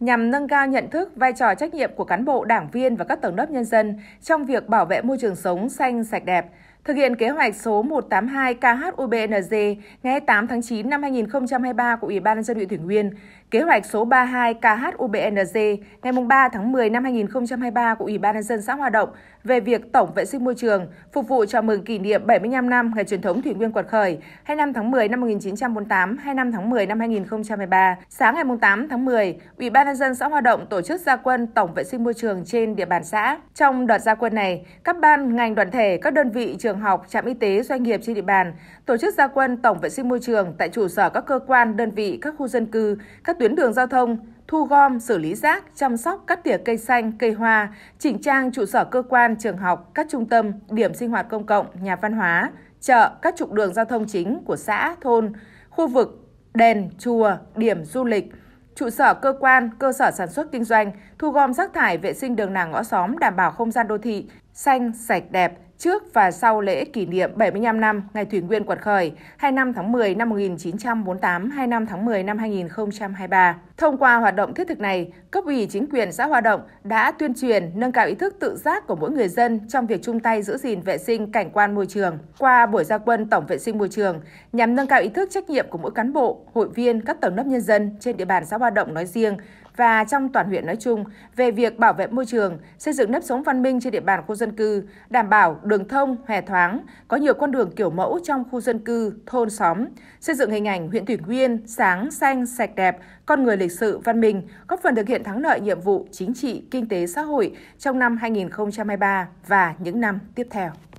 nhằm nâng cao nhận thức, vai trò trách nhiệm của cán bộ, đảng viên và các tầng lớp nhân dân trong việc bảo vệ môi trường sống xanh sạch đẹp. Thực hiện kế hoạch số 182 KHUBNZ ngày 8 tháng 9 năm 2023 của Ủy ban nhân dân huyện Thủy Nguyên, kế hoạch số 32 KHUBNZ ngày 3 tháng 10 năm 2023 của Ủy ban nhân dân xã Hoa Động về việc tổng vệ sinh môi trường phục vụ chào mừng kỷ niệm 75 năm ngày truyền thống Thủy Nguyên quật khởi 25 tháng 10 năm 1948, 25 tháng 10 năm 2023. Sáng ngày 8 tháng 10, Ủy ban nhân dân xã Hoa Động tổ chức gia quân tổng vệ sinh môi trường trên địa bàn xã. Trong đợt gia quân này, các ban, ngành đoàn thể, các đơn vị trường trường học, trạm y tế, doanh nghiệp trên địa bàn, tổ chức gia quân tổng vệ sinh môi trường tại trụ sở các cơ quan, đơn vị, các khu dân cư, các tuyến đường giao thông, thu gom, xử lý rác, chăm sóc, các tỉa cây xanh, cây hoa, chỉnh trang trụ sở cơ quan, trường học, các trung tâm, điểm sinh hoạt công cộng, nhà văn hóa, chợ, các trục đường giao thông chính của xã, thôn, khu vực, đền, chùa, điểm du lịch, trụ sở cơ quan, cơ sở sản xuất kinh doanh, thu gom rác thải vệ sinh đường làng ngõ xóm đảm bảo không gian đô thị xanh, sạch đẹp, trước và sau lễ kỷ niệm 75 năm Ngày Thủy Nguyên quật khởi 25 tháng 10 năm 1948, 25 tháng 10 năm 2023. Thông qua hoạt động thiết thực này, cấp ủy chính quyền xã Hoa Động đã tuyên truyền nâng cao ý thức tự giác của mỗi người dân trong việc chung tay giữ gìn vệ sinh cảnh quan môi trường qua buổi gia quân tổng vệ sinh môi trường nhằm nâng cao ý thức trách nhiệm của mỗi cán bộ, hội viên các tầng lớp nhân dân trên địa bàn xã Hoa Động nói riêng và trong toàn huyện nói chung về việc bảo vệ môi trường, xây dựng nếp sống văn minh trên địa bàn khu dân cư, đảm bảo đường thông, hè thoáng, có nhiều con đường kiểu mẫu trong khu dân cư, thôn xóm, xây dựng hình ảnh huyện Thủy Nguyên sáng, xanh, sạch đẹp, con người lịch sự, văn minh, góp phần thực hiện thắng lợi nhiệm vụ chính trị, kinh tế, xã hội trong năm 2023 và những năm tiếp theo.